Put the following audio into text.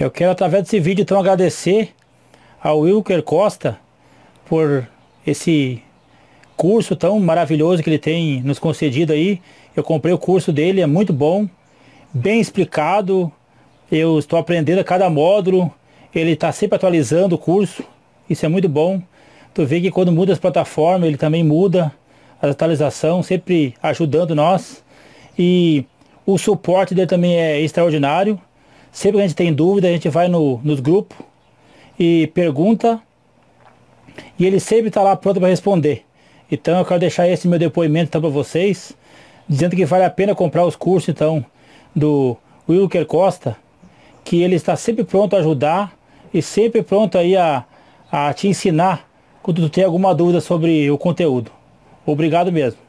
Eu quero através desse vídeo então agradecer ao Wilker Costa por esse curso tão maravilhoso que ele tem nos concedido aí. Eu comprei o curso dele, é muito bom, bem explicado. Eu estou aprendendo a cada módulo. Ele está sempre atualizando o curso. Isso é muito bom. Tu vê que quando muda as plataformas, ele também muda a atualização, sempre ajudando nós. E o suporte dele também é extraordinário. Sempre que a gente tem dúvida, a gente vai no, nos grupos e pergunta. E ele sempre está lá pronto para responder. Então eu quero deixar esse meu depoimento então, para vocês, dizendo que vale a pena comprar os cursos então do Wilker Costa, que ele está sempre pronto a ajudar e sempre pronto aí a, a te ensinar quando tu tem alguma dúvida sobre o conteúdo. Obrigado mesmo.